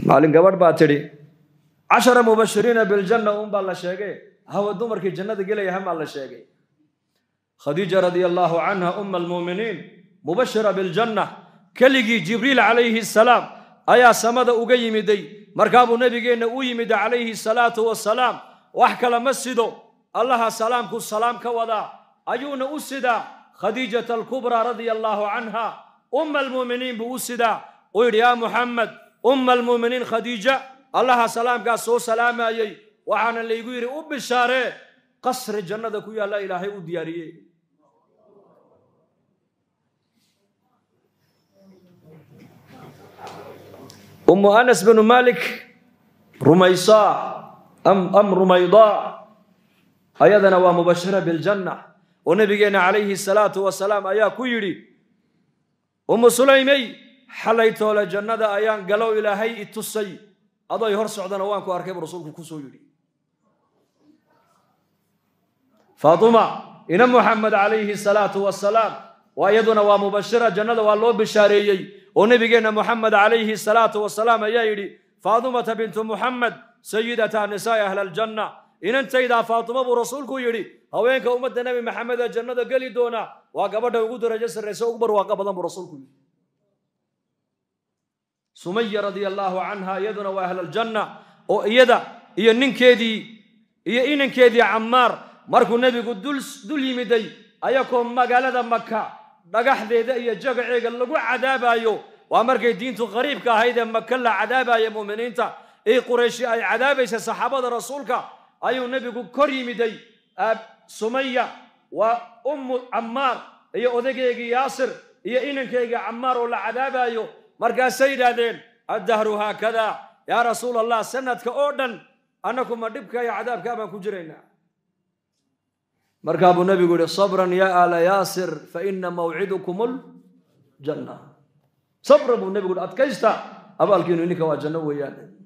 maalin gabadh baa tidhi cashara mubashiriina biljanna baa la sheegay hawa dumarkii jannada gelaya hamaa la sheegay khadiija radia allaahu canha umma almuuminiin mubashira biljanna keligii jibriil calayhi salaam ayaa samada uga yimiday markaabuu nebigeenna u yimid calayhi salaatu wasalaam wax kale ma sido allaha salaamku salaam ka wadaa ayuuna u sidaa khadiijata alkubraa radia allaahu canha umma almuuminiin buu u sidaa uu yidhi yaa muxammed umma almuuminiin khadiija allaha salaamkaas soo salaamayey waxaana laygu yidhi u bishaaree qasri jannada ku yaalla ilaahay u diyaariyey ummu anas binu malik rumaysaa am rumaydaa ayadana waa mubashira biljanna oo nebigeenna calayhi salaatu wasalaam ayaa ku yidhi ummu sulaymey xalaytoole jannada ayaan galow ilaahay i tusay adoy hor socdana waan ku arkay buu rasuulku kusoo yidhi faatima ina muxamed calayhi salaatu wasalaam waa iyaduna waa mubashira jannada waa loo bishaareeyey oo nebigeenna muxamed calayhi salaatu wasalaam ayaa yidhi faatimata bintu muxamed sayidata nisaa'i ahli aljanna inantaydaa faatimo buu rasuulku yidhi haweenka ummadda nebi maxamed ee jannada geli doona waa gabadha ugu darajo sarraysa ugu barwaaqa badan buu rasuulku yidhi sumaya radia allaahu canha iyaduna waa ahlaljanna oo iyada iyo ninkeedii iyo inankeedii camaar markuu nebigu dul yimiday ayakoo magaalada maka dhagaxdeeda iyo jagaceega lagu cadaabaayo waa markay diintu qariibka ahayd ee maka la cadaabaya mu'miniinta ee qurayshi ay cadaabaysa saxaabada rasuulka ayuu nebigu kor yimiday sumaya waa ummu cammaar iyo odaygeygii yaasir iyo inankeygii cammaar oo la cadaabaayo markaasay yidhaahdeen addahru haakadaa yaa rasuul allah sanadka oo dhan annakuma ma dhibka iyo cadaabkaa baan ku jiraynaa markaa buu nabigu yihi sabran yaa ala yaasir fa ina mawcidukum ljanna sabra buu nebigu hi adkaysta abaalkiinu ininka waa janno weeyaan